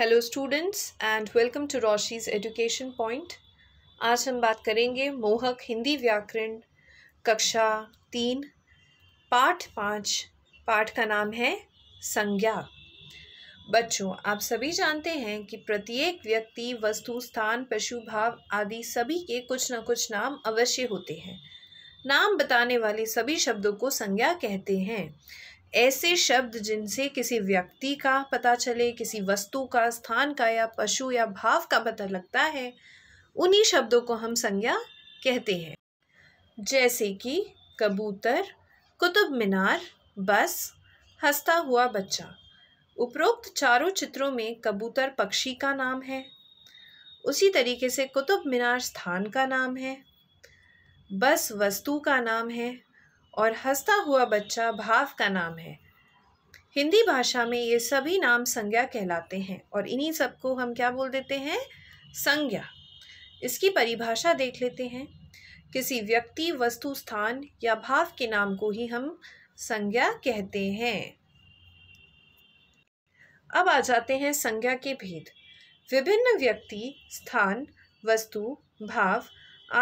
hello students and welcome to Roshi's education point आज हम बात करेंगे मोहक हिंदी व्याकरण कक्षा तीन पाठ पाँच पाठ का नाम है संज्ञा बच्चों आप सभी जानते हैं कि प्रत्येक व्यक्ति वस्तु स्थान पशु भाव आदि सभी के कुछ ना कुछ नाम अवश्य होते हैं नाम बताने वाले सभी शब्दों को संज्ञा कहते हैं ऐसे शब्द जिनसे किसी व्यक्ति का पता चले किसी वस्तु का स्थान का या पशु या भाव का पता लगता है उन्हीं शब्दों को हम संज्ञा कहते हैं जैसे कि कबूतर कुतुब मीनार बस हंसता हुआ बच्चा उपरोक्त चारों चित्रों में कबूतर पक्षी का नाम है उसी तरीके से कुतुब मीनार स्थान का नाम है बस वस्तु का नाम है और हंसता हुआ बच्चा भाव का नाम है हिंदी भाषा में ये सभी नाम संज्ञा कहलाते हैं और इन्हीं सब को हम क्या बोल देते हैं संज्ञा इसकी परिभाषा देख लेते हैं किसी व्यक्ति वस्तु स्थान या भाव के नाम को ही हम संज्ञा कहते हैं अब आ जाते हैं संज्ञा के भेद विभिन्न व्यक्ति स्थान वस्तु भाव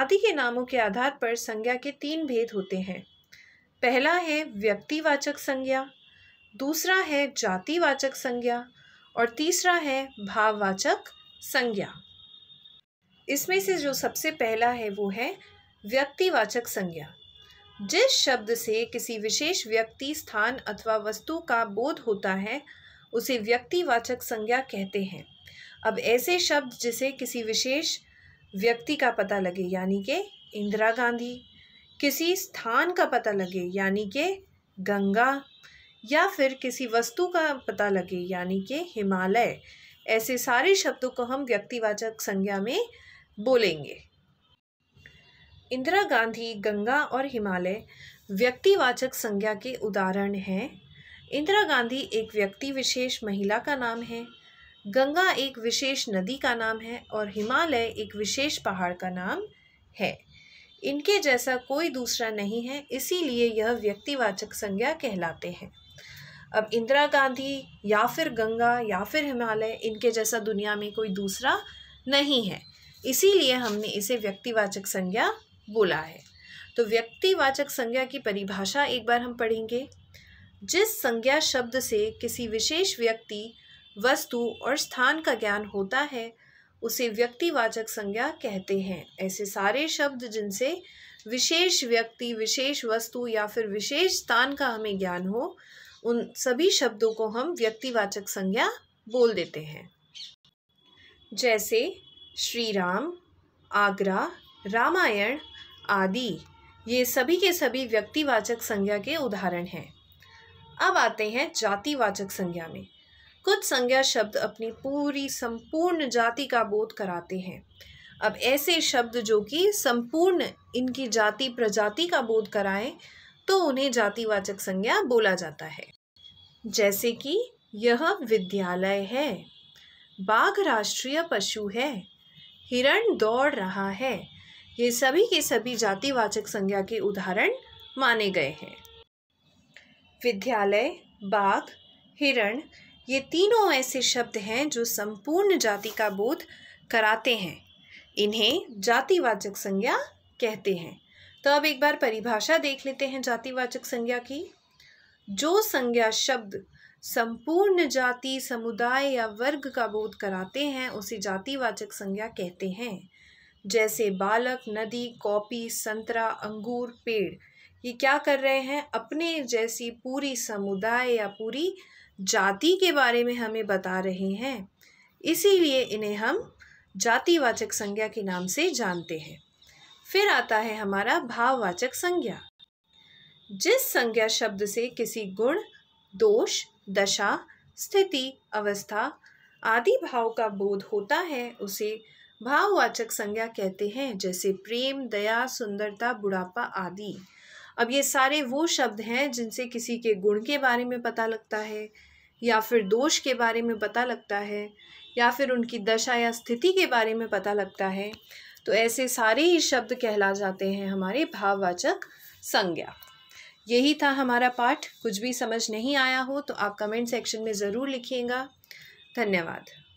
आदि के नामों के आधार पर संज्ञा के तीन भेद होते हैं पहला है व्यक्तिवाचक संज्ञा दूसरा है जातिवाचक संज्ञा और तीसरा है भाववाचक संज्ञा इसमें से जो सबसे पहला है वो है व्यक्तिवाचक संज्ञा जिस शब्द से किसी विशेष व्यक्ति स्थान अथवा वस्तु का बोध होता है उसे व्यक्तिवाचक संज्ञा कहते हैं अब ऐसे शब्द जिसे किसी विशेष व्यक्ति का पता लगे यानी कि इंदिरा गांधी किसी स्थान का पता लगे यानी कि गंगा या फिर किसी वस्तु का पता लगे यानी कि हिमालय ऐसे सारे शब्दों को हम व्यक्तिवाचक संज्ञा में बोलेंगे इंदिरा गांधी गंगा और हिमालय व्यक्तिवाचक संज्ञा के उदाहरण हैं इंदिरा गांधी एक व्यक्ति विशेष महिला का नाम है गंगा एक विशेष नदी का नाम है और हिमालय एक विशेष पहाड़ का नाम है इनके जैसा कोई दूसरा नहीं है इसीलिए यह व्यक्तिवाचक संज्ञा कहलाते हैं अब इंदिरा गांधी या फिर गंगा या फिर हिमालय इनके जैसा दुनिया में कोई दूसरा नहीं है इसीलिए हमने इसे व्यक्तिवाचक संज्ञा बोला है तो व्यक्तिवाचक संज्ञा की परिभाषा एक बार हम पढ़ेंगे जिस संज्ञा शब्द से किसी विशेष व्यक्ति वस्तु और स्थान का ज्ञान होता है उसे व्यक्तिवाचक संज्ञा कहते हैं ऐसे सारे शब्द जिनसे विशेष व्यक्ति विशेष वस्तु या फिर विशेष स्थान का हमें ज्ञान हो उन सभी शब्दों को हम व्यक्तिवाचक संज्ञा बोल देते हैं जैसे श्री राम आगरा रामायण आदि ये सभी के सभी व्यक्तिवाचक संज्ञा के उदाहरण हैं अब आते हैं जातिवाचक संज्ञा में कुछ संज्ञा शब्द अपनी पूरी संपूर्ण जाति का बोध कराते हैं अब ऐसे शब्द जो कि संपूर्ण इनकी जाति प्रजाति का बोध कराएं तो उन्हें जातिवाचक संज्ञा बोला जाता है जैसे कि यह विद्यालय है बाघ राष्ट्रीय पशु है हिरण दौड़ रहा है ये सभी के सभी जातिवाचक संज्ञा के उदाहरण माने गए हैं विद्यालय बाघ हिरण ये तीनों ऐसे शब्द हैं जो संपूर्ण जाति का बोध कराते हैं इन्हें जातिवाचक संज्ञा कहते हैं तो अब एक बार परिभाषा देख लेते हैं जातिवाचक संज्ञा की जो संज्ञा शब्द संपूर्ण जाति समुदाय या वर्ग का बोध कराते हैं उसे जातिवाचक संज्ञा कहते हैं जैसे बालक नदी कॉपी संतरा अंगूर पेड़ ये क्या कर रहे हैं अपने जैसी पूरी समुदाय या पूरी जाति के बारे में हमें बता रहे हैं इसीलिए इन्हें हम जातिवाचक संज्ञा के नाम से जानते हैं फिर आता है हमारा भाववाचक संज्ञा जिस संज्ञा शब्द से किसी गुण दोष दशा स्थिति अवस्था आदि भाव का बोध होता है उसे भाववाचक संज्ञा कहते हैं जैसे प्रेम दया सुंदरता बुढ़ापा आदि अब ये सारे वो शब्द हैं जिनसे किसी के गुण के बारे में पता लगता है या फिर दोष के बारे में पता लगता है या फिर उनकी दशा या स्थिति के बारे में पता लगता है तो ऐसे सारे ही शब्द कहला जाते हैं हमारे भाववाचक संज्ञा यही था हमारा पाठ कुछ भी समझ नहीं आया हो तो आप कमेंट सेक्शन में ज़रूर लिखिएगा धन्यवाद